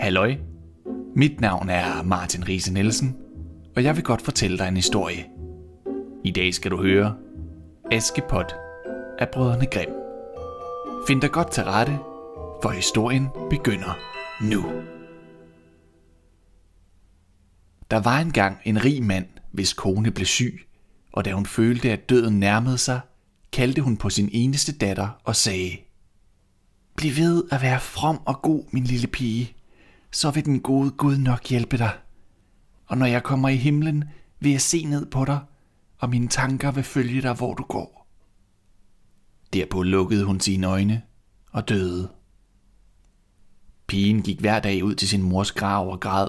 Halløj, mit navn er Martin Riese Nielsen, og jeg vil godt fortælle dig en historie. I dag skal du høre Askepot af Brødrene Grimm. Find dig godt til rette, for historien begynder nu. Der var engang en rig mand, hvis kone blev syg, og da hun følte, at døden nærmede sig, kaldte hun på sin eneste datter og sagde, Bliv ved at være from og god, min lille pige så vil den gode Gud nok hjælpe dig. Og når jeg kommer i himlen, vil jeg se ned på dig, og mine tanker vil følge dig, hvor du går. Derpå lukkede hun sine øjne og døde. Pigen gik hver dag ud til sin mors grav og græd,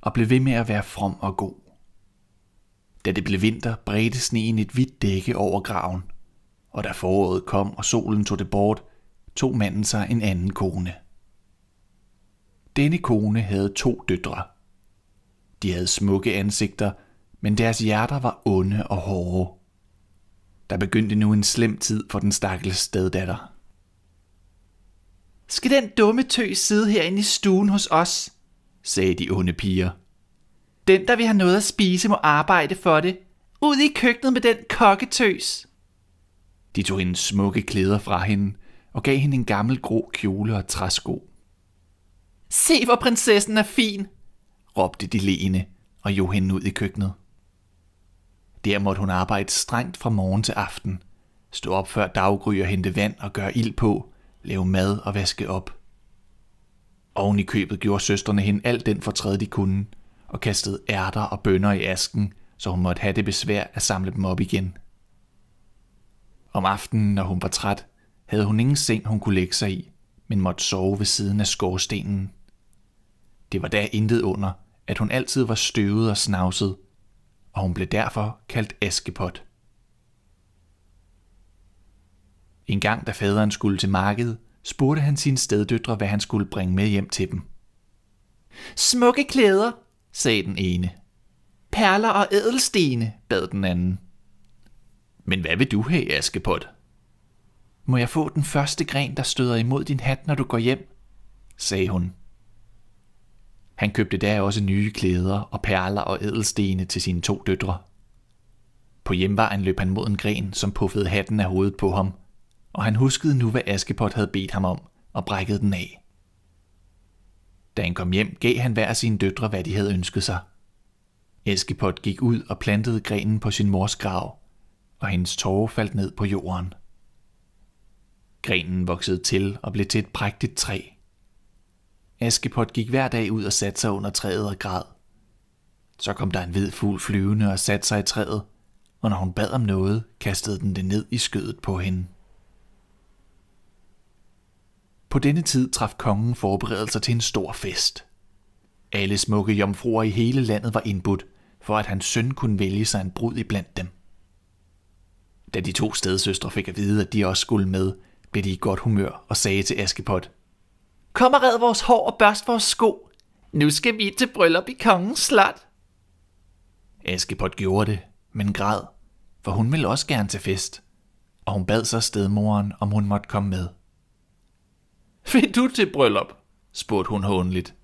og blev ved med at være from og god. Da det blev vinter, bredte sneen et hvidt dække over graven, og da foråret kom og solen tog det bort, tog manden sig en anden kone. Denne kone havde to døtre. De havde smukke ansigter, men deres hjerter var onde og hårde. Der begyndte nu en slem tid for den stakkels steddatter. Skal den dumme tøs sidde herinde i stuen hos os, sagde de onde piger. Den, der vil have noget at spise, må arbejde for det. Ud i køkkenet med den kokketøs. De tog hendes smukke klæder fra hende og gav hende en gammel grå kjole og træsko. Se, hvor prinsessen er fin, råbte de leende og jo hende ud i køkkenet. Der måtte hun arbejde strengt fra morgen til aften, stå op før daggry og hente vand og gøre ild på, lave mad og vaske op. Oven i købet gjorde søstrene hende alt den fortræd, de kunne, og kastede ærter og bønner i asken, så hun måtte have det besvær at samle dem op igen. Om aftenen, når hun var træt, havde hun ingen seng, hun kunne lægge sig i, men måtte sove ved siden af skorstenen. Det var da intet under, at hun altid var støvet og snavset, og hun blev derfor kaldt Askepot. En gang da faderen skulle til markedet, spurgte han sine steddøtre, hvad han skulle bringe med hjem til dem. Smukke klæder, sagde den ene. Perler og ædelstene, bad den anden. Men hvad vil du have, Askepot? Må jeg få den første gren, der støder imod din hat, når du går hjem? sagde hun. Han købte der også nye klæder og perler og ædelstene til sine to døtre. På hjemvejen løb han mod en gren, som puffede hatten af hovedet på ham, og han huskede nu, hvad Askepot havde bedt ham om, og brækkede den af. Da han kom hjem, gav han hver af sine døtre, hvad de havde ønsket sig. Askepot gik ud og plantede grenen på sin mors grav, og hendes tårer faldt ned på jorden. Grenen voksede til og blev til et prægtigt træ – Askepot gik hver dag ud og satte sig under træet og græd. Så kom der en hvid fugl flyvende og satte sig i træet, og når hun bad om noget, kastede den det ned i skødet på hende. På denne tid traf kongen forberedelser til en stor fest. Alle smukke jomfruer i hele landet var indbudt, for at hans søn kunne vælge sig en brud iblandt dem. Da de to stedsøstre fik at vide, at de også skulle med, blev de i godt humør og sagde til Askepot, Kom og red vores hår og børst vores sko. Nu skal vi til bryllup i kongens slot. Askepot gjorde det, men græd, for hun ville også gerne til fest. Og hun bad så stedmoren, om hun måtte komme med. Vil du til bryllup? spurgte hun håndeligt.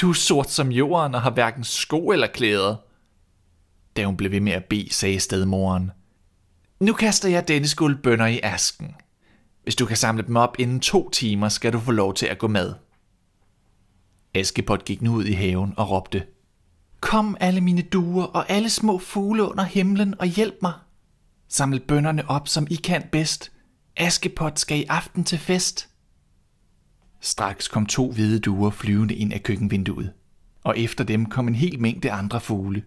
Du er sort som jorden og har hverken sko eller klæder. Da hun blev ved med at bede, sagde stedmoren. Nu kaster jeg denne skuld bønder i asken. Hvis du kan samle dem op inden to timer, skal du få lov til at gå med. Askepot gik nu ud i haven og råbte. Kom alle mine duer og alle små fugle under himlen og hjælp mig. Saml bønderne op, som I kan bedst. Askepot skal i aften til fest. Straks kom to hvide duer flyvende ind af køkkenvinduet, og efter dem kom en hel mængde andre fugle.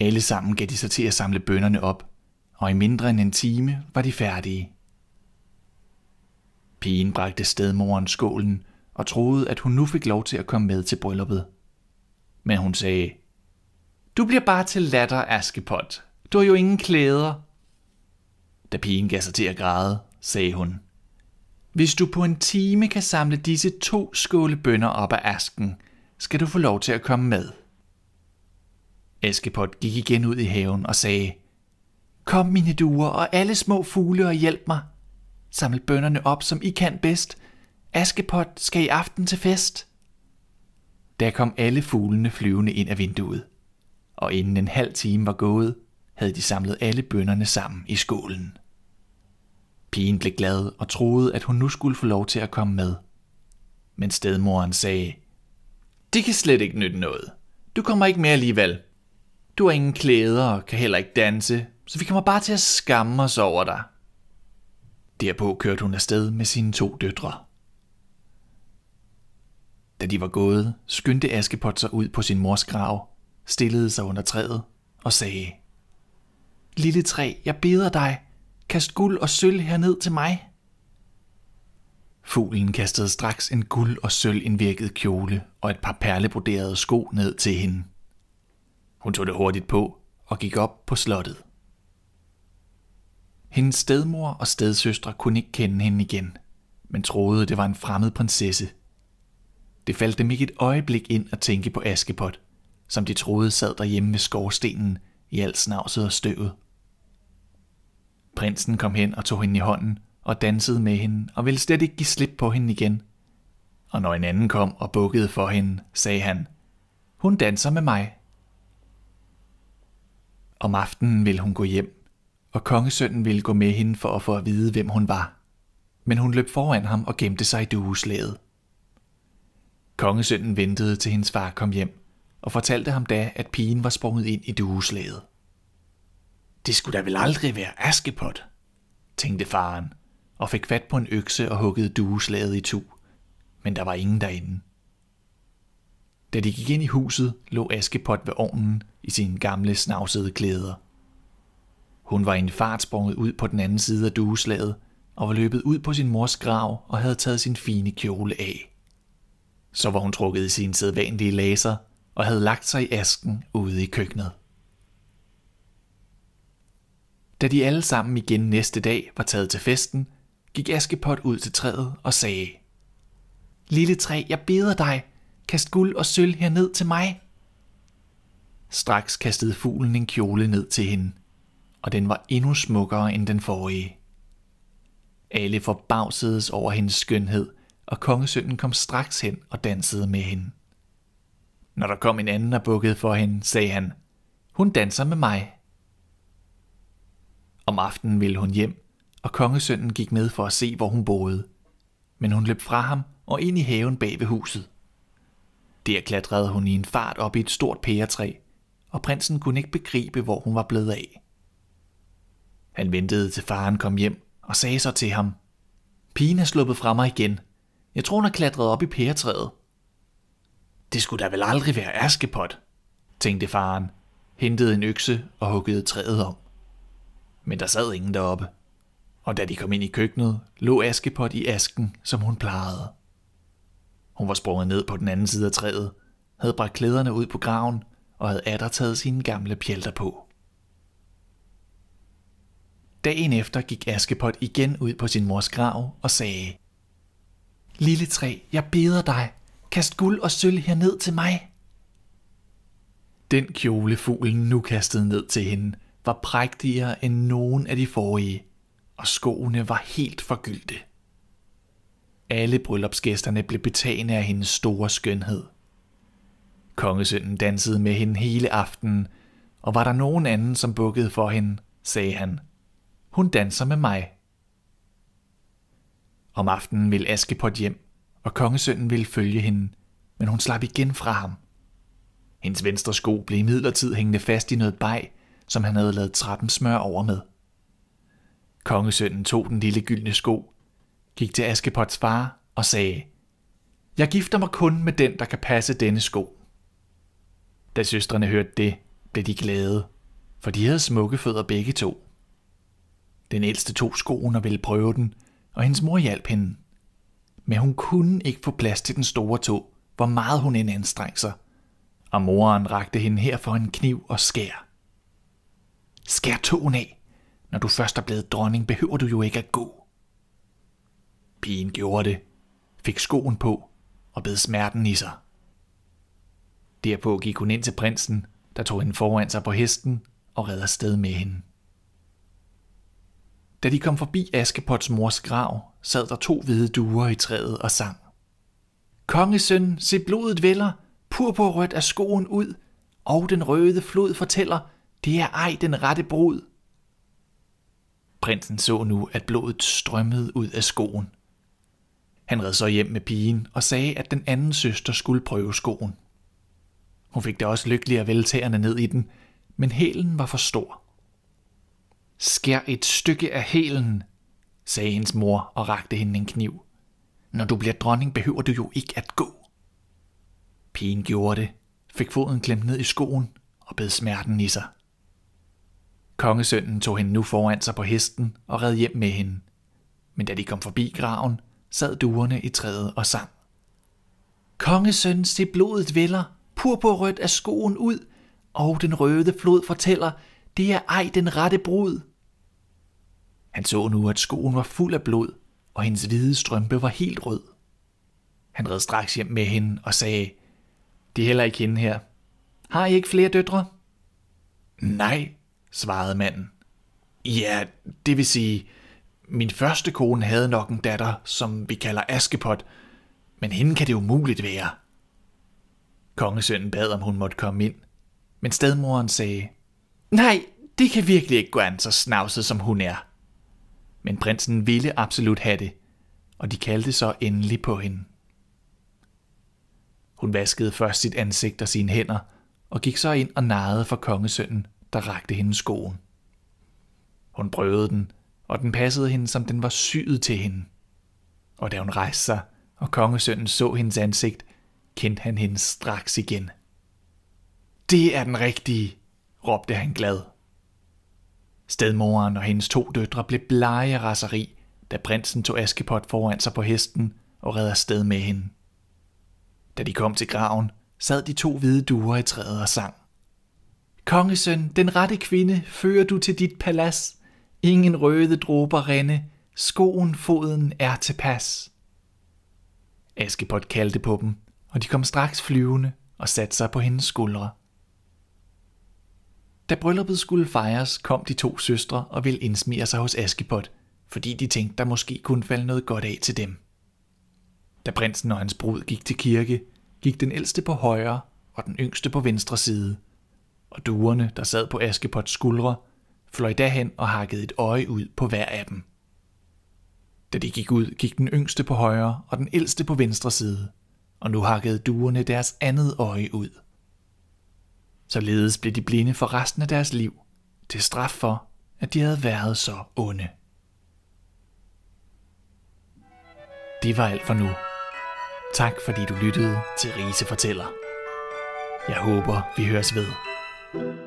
Alle sammen gav de sig til at samle bønderne op, og i mindre end en time var de færdige. Pigen bragte stedmoren skålen og troede, at hun nu fik lov til at komme med til brylluppet. Men hun sagde, Du bliver bare til latter, Askepot. Du har jo ingen klæder. Da pigen gav sig til at græde, sagde hun, Hvis du på en time kan samle disse to skåle bønder op af asken, skal du få lov til at komme med. Askepot gik igen ud i haven og sagde, Kom, mine duer, og alle små fugle og hjælp mig – Saml bønderne op, som I kan bedst. Askepot skal i aften til fest. Der kom alle fuglene flyvende ind af vinduet, og inden en halv time var gået, havde de samlet alle bønderne sammen i skålen. Pigen blev glad og troede, at hun nu skulle få lov til at komme med. Men stedmoren sagde, Det kan slet ikke nytte noget. Du kommer ikke med alligevel. Du har ingen klæder og kan heller ikke danse, så vi kommer bare til at skamme os over dig. Derpå kørte hun afsted med sine to døtre. Da de var gået, skyndte Askepot sig ud på sin mors grav, stillede sig under træet og sagde, Lille træ, jeg beder dig, kast guld og sølv herned til mig. Fuglen kastede straks en guld og indvirket kjole og et par perlebroderede sko ned til hende. Hun tog det hurtigt på og gik op på slottet. Hendes stedmor og stedsøstre kunne ikke kende hende igen, men troede, det var en fremmed prinsesse. Det faldt dem ikke et øjeblik ind at tænke på Askepot, som de troede sad derhjemme ved skorstenen i alt snavset og støvet. Prinsen kom hen og tog hende i hånden og dansede med hende og ville slet ikke give slip på hende igen. Og når en anden kom og bukkede for hende, sagde han, hun danser med mig. Om aftenen ville hun gå hjem og kongesønnen ville gå med hende for at få at vide, hvem hun var. Men hun løb foran ham og gemte sig i dueslaget. Kongesønnen ventede til hendes far kom hjem, og fortalte ham da, at pigen var sprunget ind i dueslaget. Det skulle da vel aldrig være Askepot, tænkte faren, og fik fat på en økse og huggede dueslaget i tu. Men der var ingen derinde. Da de gik ind i huset, lå Askepot ved ovnen i sine gamle snavsede klæder. Hun var i en fart sprunget ud på den anden side af dueslaget og var løbet ud på sin mors grav og havde taget sin fine kjole af. Så var hun trukket i sin sædvanlige laser og havde lagt sig i asken ude i køkkenet. Da de alle sammen igen næste dag var taget til festen, gik Askepot ud til træet og sagde, Lille træ, jeg beder dig, kast guld og sølv herned til mig. Straks kastede fuglen en kjole ned til hende – og den var endnu smukkere end den forrige. Alle forbavsedes over hendes skønhed, og kongesønnen kom straks hen og dansede med hende. Når der kom en anden og bukkede for hende, sagde han, hun danser med mig. Om aftenen ville hun hjem, og kongesønnen gik med for at se, hvor hun boede. Men hun løb fra ham og ind i haven bag ved huset. Der klatrede hun i en fart op i et stort pæretræ, og prinsen kunne ikke begribe, hvor hun var blevet af. Han ventede til faren kom hjem og sagde så til ham, Pigen er sluppet fra mig igen. Jeg tror, hun har klatret op i pæretræet. Det skulle da vel aldrig være askepot, tænkte faren, hentede en økse og huggede træet om. Men der sad ingen deroppe, og da de kom ind i køkkenet, lå Askepot i asken, som hun plejede. Hun var sprunget ned på den anden side af træet, havde bragt klæderne ud på graven og havde taget sine gamle pjælter på. Dagen efter gik Askepot igen ud på sin mors grav og sagde, Lille træ, jeg beder dig, kast guld og sølv herned til mig. Den kjole fuglen nu kastede ned til hende, var prægtigere end nogen af de forrige, og skoene var helt forgyldte. Alle bryllupsgæsterne blev betagende af hendes store skønhed. Kongesønnen dansede med hende hele aftenen, og var der nogen anden, som bukkede for hende, sagde han hun danser med mig. Om aftenen ville Askepot hjem, og kongesønnen ville følge hende, men hun slap igen fra ham. Hendes venstre sko blev imidlertid hængende fast i noget bag, som han havde lavet trappen smør over med. Kongesønnen tog den lille gyldne sko, gik til Askepots far og sagde, Jeg gifter mig kun med den, der kan passe denne sko. Da søstrene hørte det, blev de glade, for de havde smukke fødder begge to. Den ældste tog skoen og ville prøve den, og hendes mor hjalp hende. Men hun kunne ikke få plads til den store tog, hvor meget hun end anstrengte sig. Og moren rakte hende herfor en kniv og skær. Skær tåen af. Når du først er blevet dronning, behøver du jo ikke at gå. Pigen gjorde det, fik skoen på og bed smerten i sig. Derpå gik hun ind til prinsen, der tog hende foran sig på hesten og redder sted med hende. Da de kom forbi Askepots mors grav, sad der to hvide duer i træet og sang. Kongesøn, se blodet vælger, purpurrødt er skoen ud, og den røde flod fortæller, det er ej den rette brud. Prinsen så nu, at blodet strømmede ud af skoen. Han red så hjem med pigen og sagde, at den anden søster skulle prøve skoen. Hun fik da også lykkelig og veltagerne ned i den, men hælen var for stor. Skær et stykke af helen, sagde hendes mor og rakte hende en kniv. Når du bliver dronning, behøver du jo ikke at gå. Pigen gjorde det, fik foden klemt ned i skoen og bed smerten i sig. Kongesønnen tog hende nu foran sig på hesten og red hjem med hende. Men da de kom forbi graven, sad duerne i træet og sang. Kongesøn, se blodet veller, purpurrødt er skoen ud, og den røde flod fortæller, det er ej den rette brud. Han så nu, at skoen var fuld af blod, og hendes hvide strømpe var helt rød. Han red straks hjem med hende og sagde, det er heller ikke hende her. Har I ikke flere døtre? Nej, svarede manden. Ja, det vil sige, min første kone havde nok en datter, som vi kalder Askepot, men hende kan det umuligt være. Kongesønnen bad, om hun måtte komme ind, men stedmoren sagde, Nej, det kan virkelig ikke gå an, så snavset som hun er. Men prinsen ville absolut have det, og de kaldte så endelig på hende. Hun vaskede først sit ansigt og sine hænder, og gik så ind og narrede for kongesønnen, der rakte hende skoen. Hun prøvede den, og den passede hende, som den var syet til hende. Og da hun rejste sig, og kongesønnen så hendes ansigt, kendte han hende straks igen. Det er den rigtige, råbte han glad. Stedmoren og hendes to døtre blev blege af raseri, da prinsen tog Askepot foran sig på hesten og red afsted med hende. Da de kom til graven, sad de to hvide duer i træet og sang. Kongesøn, den rette kvinde, fører du til dit palads. Ingen røde dråber rinde, skoen foden er til pas. Askepot kaldte på dem, og de kom straks flyvende og satte sig på hendes skuldre. Da brylluppet skulle fejres, kom de to søstre og ville indsmire sig hos Askepot, fordi de tænkte, der måske kunne falde noget godt af til dem. Da prinsen og hans brud gik til kirke, gik den ældste på højre og den yngste på venstre side, og duerne, der sad på Askepots skuldre, fløj derhen og hakkede et øje ud på hver af dem. Da de gik ud, gik den yngste på højre og den ældste på venstre side, og nu hakkede duerne deres andet øje ud – Således blev de blinde for resten af deres liv, til straf for, at de havde været så onde. Det var alt for nu. Tak fordi du lyttede til Rise Fortæller. Jeg håber, vi høres ved. thank you